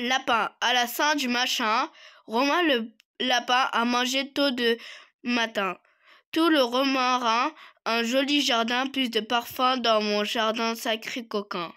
lapin à la fin du machin. Romain le lapin a mangé tôt de matin. Tout le rend un joli jardin, plus de parfum dans mon jardin sacré coquin.